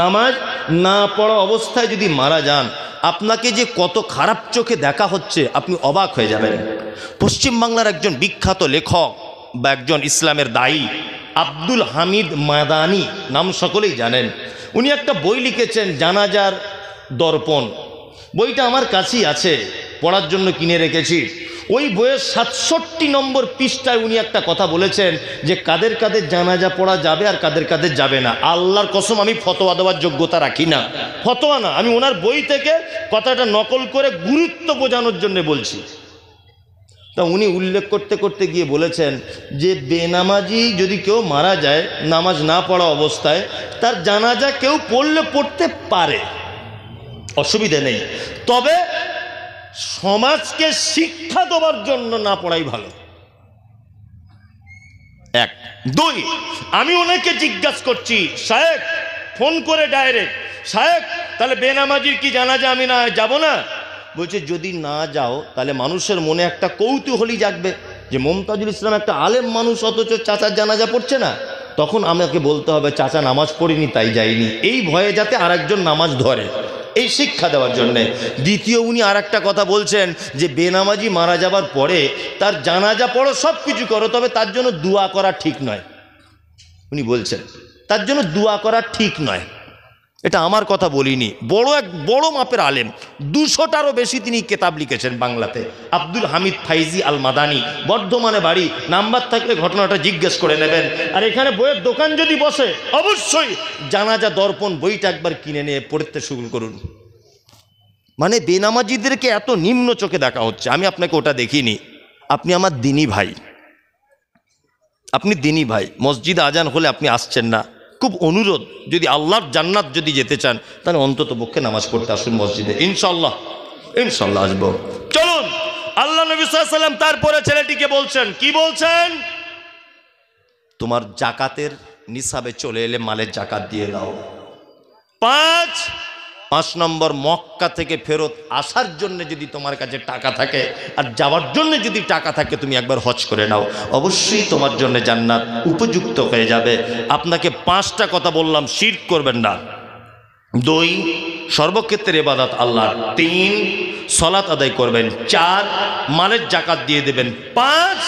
নামাজ না পড়া অবস্থায় যদি মারা যান আপনাকে যে কত খারাপ চোখে দেখা হচ্ছে আপনি অবাক হয়ে যাবেন পশ্চিমবাংলার একজন বিখ্যাত লেখক বা একজন ইসলামের দায়ী আব্দুল হামিদ মাদানি নাম সকলেই জানেন উনি একটা বই লিখেছেন জানাজার দর্পণ বইটা আমার কাছেই আছে পড়ার জন্য কিনে রেখেছি ওই বইয়ের সাতষট্টি নম্বর পৃষ্ঠায় উনি একটা কথা বলেছেন যে কাদের কাদের জানাজা পড়া যাবে আর কাদের কাদের যাবে না আল্লাহর কসম আমি ফতোয়া দেওয়ার যোগ্যতা রাখি না ফতোয়া না আমি ওনার বই থেকে কথাটা নকল করে গুরুত্ব বোঝানোর জন্য বলছি তা উনি উল্লেখ করতে করতে গিয়ে বলেছেন যে বেনামাজি যদি কেউ মারা যায় নামাজ না পড়া অবস্থায় তার জানাজা কেউ পড়লে পড়তে পারে অসুবিধে নেই তবে সমাজকে শিক্ষা দেওয়ার জন্য না পড়াই ভালো এক দুই আমি অনেকে জিজ্ঞাসা করছি সাহেব ফোন করে ডাইরেক্ট সাহেব তাহলে বেনামাজির কি জানা যায় আমি না যাব না বলছে যদি না যাও তাহলে মানুষের মনে একটা কৌতূহলই জাগবে যে মমতাজুল ইসলাম একটা আলেম মানুষ অথচ চাচার জানাজা পড়ছে না তখন আমাকে বলতে হবে চাচা নামাজ পড়িনি তাই যাইনি এই ভয়ে যাতে আরেকজন নামাজ ধরে এই শিক্ষা দেওয়ার জন্যে দ্বিতীয় উনি আর একটা কথা বলছেন যে বেনামাজি মারা যাবার পরে তার জানাজা পড়ো সব কিছু করো তবে তার জন্য দোয়া করা ঠিক নয় উনি বলছেন তার জন্য দোয়া করা ঠিক নয় এটা আমার কথা বলিনি বড় এক বড় মাপের আলেম দুশোটারও বেশি তিনি কেতাব লিখেছেন বাংলাতে আব্দুল হামিদ ফাইজি আল মাদানি বর্ধমানে বাড়ি নাম্বার থাকলে ঘটনাটা জিজ্ঞেস করে নেবেন আর এখানে বইয়ের দোকান যদি বসে অবশ্যই জানাজা দর্পণ বইটা একবার কিনে নিয়ে পড়তে শুরু করুন মানে বেনামাজিদেরকে এত নিম্ন চোখে দেখা হচ্ছে আমি আপনাকে ওটা দেখিনি আপনি আমার দিনী ভাই আপনি দিনী ভাই মসজিদ আজান হলে আপনি আসছেন না খুব অনুরোধ যদি আল্লাহর জান্নাত যদি যেতে চান তাহলে অন্তত পক্ষে নামাজ পড়তে আসুন মসজিদে ইনশাল্লাহ ইনশাল্লাহ আসবো চলুন আল্লাহ নবীলাম সাল্লাম তারপরে ছেলেটিকে বলছেন কি বলছেন তোমার জাকাতের নিসাবে চলে এলে মালের জাকাত দিয়ে দাও পাঁচ পাঁচ নম্বর মক্কা থেকে ফেরত আসার জন্য যদি তোমার কাছে টাকা থাকে আর যাওয়ার জন্য যদি টাকা থাকে তুমি একবার হজ করে নাও অবশ্যই তোমার জন্য জান্নাত উপযুক্ত হয়ে যাবে আপনাকে পাঁচটা কথা বললাম শির করবেন না দুই সর্বক্ষেত্রে এবাদাত আল্লাহ তিন সলাত আদায় করবেন চার মালের জাকাত দিয়ে দেবেন পাঁচ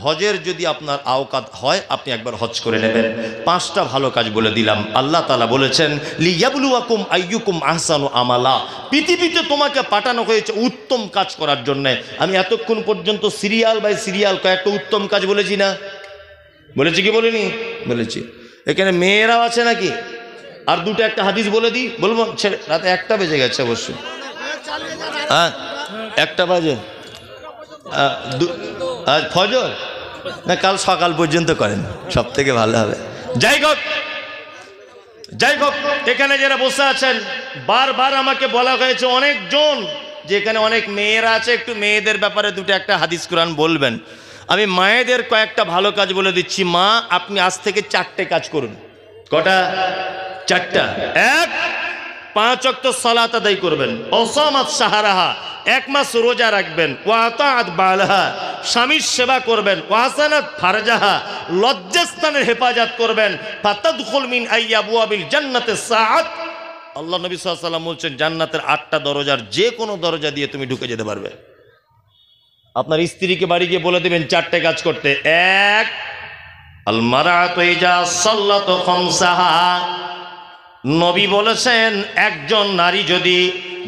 হজের যদি আপনার আওকাত হয় আপনি একবার হজ করে নেবেন পাঁচটা ভালো কাজ বলে দিলাম আল্লাহ তালা বলেছেন লিয়াবুলুয়াকুম আইয়ুকুম আহসানু আমালা পৃথিবীতে তোমাকে পাঠানো হয়েছে উত্তম কাজ করার জন্য আমি এতক্ষণ পর্যন্ত সিরিয়াল বাই সিরিয়াল কয়েকটা উত্তম কাজ বলেছি না বলেছি কি বলিনি বলেছি এখানে মেয়েরাও আছে নাকি আর দুটো একটা হাদিস বলে দিই বলবো ছেলে রাতে একটা বেজে গেছে অবশ্য হ্যাঁ একটা বাজে আজ ফজর না কাল সকাল পর্যন্ত করেন সব থেকে ভালো হবে যাই হোক যাই হোক এখানে যারা বসে আছেন বারবার আমাকে বলা হয়েছে অনেকজন যে এখানে অনেক মেয়েরা আছে একটু মেয়েদের ব্যাপারে দুটো একটা হাদিস কোরআন বলবেন আমি মায়েদের কয়েকটা ভালো কাজ বলে দিচ্ছি মা আপনি আজ থেকে চারটে কাজ করুন কটা চারটা এক পাঁচ অক্ট সলাত আদায় করবেন অসমাত সাহারাহা এক মাস রোজা রাখবেন ওয়াতা আদ বালহা স্বামীর সেবা করবেন ওয়াসানাত ফারজাহা লজ্জাস্থানের হেফাজত করবেন ফাতাদুল মিন আইয়াবু জান্নাতে সাত আল্লাহ নবী সাল্লাম বলছেন জান্নাতের আটটা দরজার যে কোনো দরজা দিয়ে তুমি ঢুকে যেতে পারবে আপনার স্ত্রীকে বাড়ি গিয়ে বলে দেবেন চারটে কাজ করতে এক নবী বলেছেন একজন নারী যদি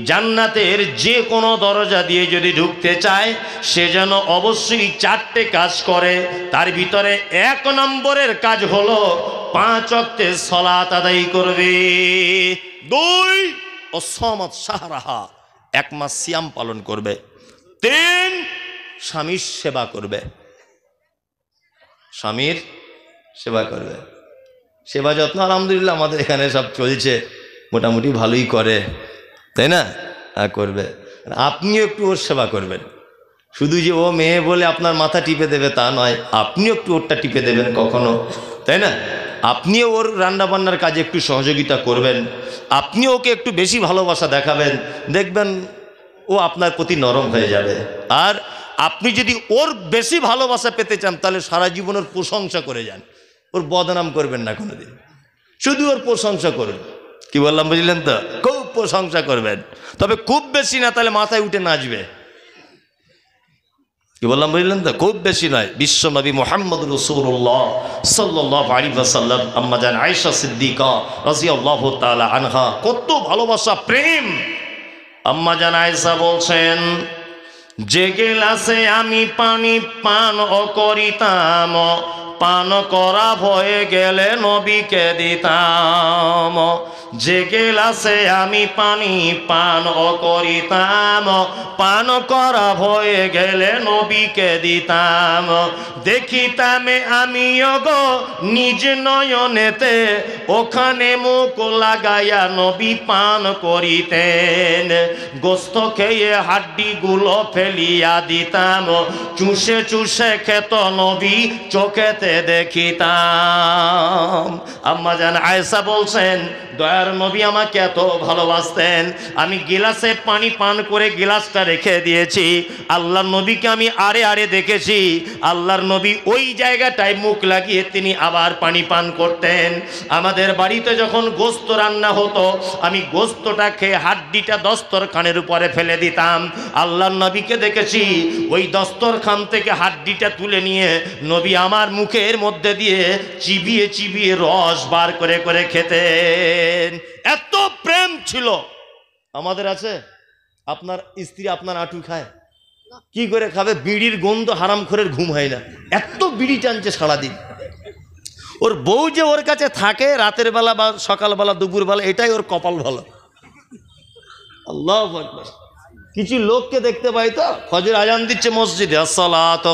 জান্নাতের যে কোনো দরজা দিয়ে যদি ঢুকতে চায় সে যেন অবশ্যই চারটে কাজ করে তার ভিতরে এক নম্বরের কাজ হলো পাঁচ অক্টে সলা তাদাই করবে দুই ও সমত সাহারাহা এক মাস সিয়াম পালন করবে তিন স্বামীর সেবা করবে স্বামীর সেবা করবে সেবা যত্ন আলহামদুলিল্লাহ আমাদের এখানে সব চলছে মোটামুটি ভালোই করে তাই না হ্যাঁ করবে আপনিও একটু ওর সেবা করবেন শুধু যে ও মেয়ে বলে আপনার মাথা টিপে দেবে তা নয় আপনিও একটু ওরটা টিপে দেবেন কখনো তাই না আপনিও ওর রান্নাবান্নার কাজে একটু সহযোগিতা করবেন আপনিও ওকে একটু বেশি ভালোবাসা দেখাবেন দেখবেন ও আপনার প্রতি নরম হয়ে যাবে আর আপনি যদি ওর বেশি ভালোবাসা পেতে চান তাহলে সারা জীবন ওর প্রশংসা করে যান ওর বদনাম করবেন না কোনোদিন শুধু ওর প্রশংসা করুন কি বললাম বুঝলেন তো খুব প্রশংসা করবেন তবে খুব বেশি না তাহলে মাথায় উঠে নাচবে কি বললাম বুঝলেন তো খুব বেশি নয় বিশ্বনবী মোহাম্মদ রসুল্লাহ সাল্লাহ আলিবাসাল্লাম আম্মাজান আয়সা সিদ্দিকা রাজিয়াল্লাহ তালা আনহা কত ভালোবাসা প্রেম আম্মাজান আয়সা বলছেন যে গেলাসে আমি পানি পান করিতাম পান করা ভয়ে গেলে নবীকে দিতাম যে গেলাসে আমি পানি পান করিতাম পান করা ভয়ে গেলে নবীকে দিতাম দেখিতাম আমিও গো নিজ নয়নেতে ওখানে মুখ লাগাইয়া নবী পান করিতেন গোস্ত খেয়ে হাড্ডিগুলো ফেলিয়া দিতাম চুষে চুষে খেত নবী চোখেতে দেখিতাম আম্মা জান আয়সা বলছেন দয়ার নবী আমাকে এত ভালোবাসতেন আমি গিলাসে পানি পান করে গিলাসটা রেখে দিয়েছি আল্লাহর নবীকে আমি আরে আরে দেখেছি আল্লাহর নবী ওই জায়গাটায় মুখ লাগিয়ে তিনি আবার পানি পান করতেন আমাদের বাড়িতে যখন গোস্ত রান্না হতো আমি গোস্তটা খেয়ে হাড্ডিটা দস্তরখানের উপরে ফেলে দিতাম আল্লাহর নবীকে দেখেছি ওই দস্তরখান থেকে হাড্ডিটা তুলে নিয়ে নবী আমার মুখের মধ্যে দিয়ে চিবিয়ে চিবিয়ে রস বার করে করে খেতে করতেন এত প্রেম ছিল আমাদের আছে আপনার স্ত্রী আপনার আটু খায় কি করে খাবে বিড়ির গন্ধ হারাম করে ঘুম হয় না এত বিড়ি টানছে সারাদিন ওর বউ যে ওর কাছে থাকে রাতের বেলা বা সকালবেলা দুপুরবেলা এটাই ওর কপাল ভালো আল্লাহ কিছু লোককে দেখতে পাই তো খজের আজান দিচ্ছে মসজিদে আসলাত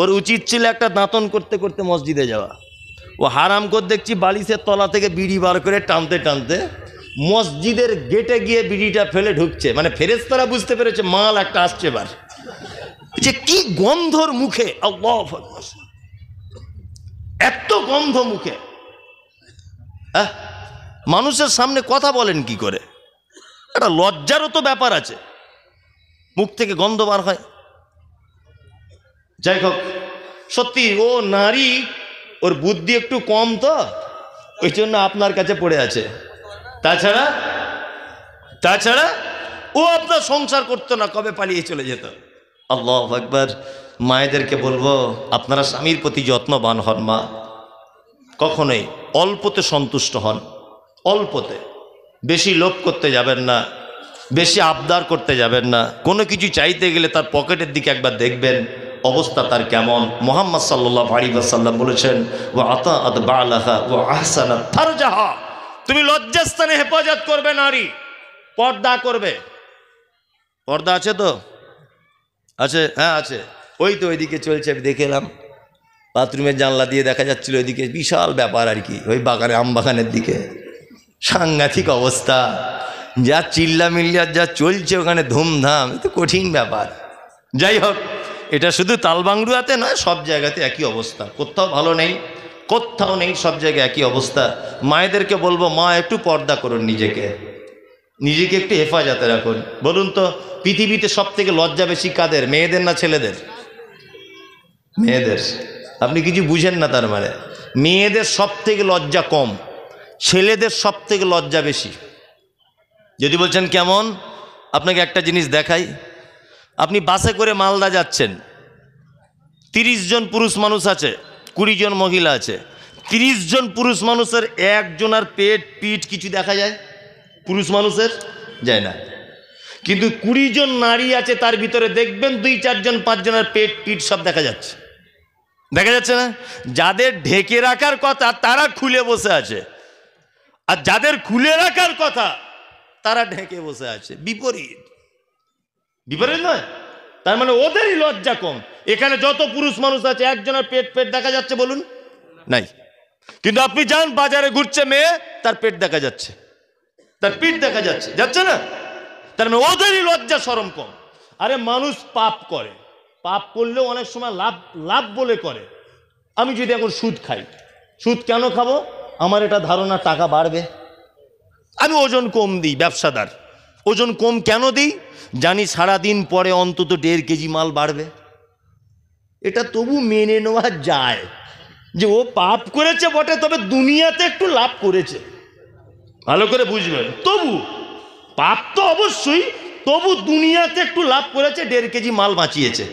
ওর উচিত ছিল একটা দাঁতন করতে করতে মসজিদে যাওয়া ও হারাম করে দেখছি বালিশের তলা থেকে বিড়ি বার করে টানতে টানতে মসজিদের গেটে গিয়ে বিড়িটা ফেলে ঢুকছে মানে তারা বুঝতে পেরেছে মাল একটা আসছে এবার যে কি গন্ধর মুখে এত গন্ধ মুখে হ্যাঁ মানুষের সামনে কথা বলেন কি করে একটা লজ্জারও তো ব্যাপার আছে মুখ থেকে গন্ধ বার হয় যাই হোক সত্যি ও নারী ওর বুদ্ধি একটু কম তো ওই জন্য আপনার কাছে পড়ে আছে তাছাড়া তাছাড়া ও আপনার সংসার করতো না কবে পালিয়ে চলে যেত আল্লাহ একবার মায়েদেরকে বলবো আপনারা স্বামীর প্রতি যত্নবান হন মা কখনোই অল্পতে সন্তুষ্ট হন অল্পতে বেশি লোভ করতে যাবেন না বেশি আবদার করতে যাবেন না কোনো কিছু চাইতে গেলে তার পকেটের দিকে একবার দেখবেন অবস্থা তার কেমন মোহাম্মদ সাল্লাহ আলিবাসাল্লাম বলেছেন ও আতা আত বালাহা ও আহসানা তুমি লজ্জাস্থানে হেফাজত করবে নারী পর্দা করবে পর্দা আছে তো আছে হ্যাঁ আছে ওই তো ওইদিকে চলছে আমি দেখে এলাম বাথরুমের জানলা দিয়ে দেখা যাচ্ছিল ওইদিকে বিশাল ব্যাপার আর কি ওই বাগানে আম বাগানের দিকে সাংঘাতিক অবস্থা যা চিল্লা মিল্লার যা চলছে ওখানে ধুমধাম এ তো কঠিন ব্যাপার যাই হোক এটা শুধু তালবাংলুয়াতে নয় সব জায়গাতে একই অবস্থা কোথাও ভালো নেই কোথাও নেই সব জায়গায় একই অবস্থা মায়েদেরকে বলবো মা একটু পর্দা করুন নিজেকে নিজেকে একটু হেফাজতে রাখুন বলুন তো পৃথিবীতে সব থেকে লজ্জা বেশি কাদের মেয়েদের না ছেলেদের মেয়েদের আপনি কিছু বুঝেন না তার মানে মেয়েদের সব থেকে লজ্জা কম ছেলেদের সব থেকে লজ্জা বেশি যদি বলছেন কেমন আপনাকে একটা জিনিস দেখাই আপনি বাসে করে মালদা যাচ্ছেন তিরিশ জন পুরুষ মানুষ আছে কুড়ি জন মহিলা আছে তিরিশ জন পুরুষ মানুষের একজনার পেট পিঠ কিছু দেখা যায় পুরুষ মানুষের যায় না কিন্তু কুড়ি জন নারী আছে তার ভিতরে দেখবেন দুই চারজন পাঁচজনের পেট পিঠ সব দেখা যাচ্ছে দেখা যাচ্ছে না যাদের ঢেকে রাখার কথা তারা খুলে বসে আছে আর যাদের খুলে রাখার কথা তারা ঢেকে বসে আছে বিপরীত বিপরীত নয় তার মানে ওদেরই লজ্জা কম এখানে যত পুরুষ মানুষ আছে একজনের পেট পেট দেখা যাচ্ছে বলুন নাই কিন্তু আপনি যান বাজারে ঘুরছে মেয়ে তার পেট দেখা যাচ্ছে তার পিঠ দেখা যাচ্ছে যাচ্ছে না তার মানে ওদেরই লজ্জা সরম কম আরে মানুষ পাপ করে পাপ করলেও অনেক সময় লাভ লাভ বলে করে আমি যদি এখন সুদ খাই সুদ কেন খাবো আমার এটা ধারণা টাকা বাড়বে আমি ওজন কম দিই ব্যবসাদার ওজন কম কেন দিই জানি সারাদিন পরে অন্তত দেড় কেজি মাল বাড়বে এটা তবু মেনে নেওয়া যায় যে ও পাপ করেছে বটে তবে দুনিয়াতে একটু লাভ করেছে ভালো করে বুঝবেন তবু পাপ তো অবশ্যই তবু দুনিয়াতে একটু লাভ করেছে দেড় কেজি মাল বাঁচিয়েছে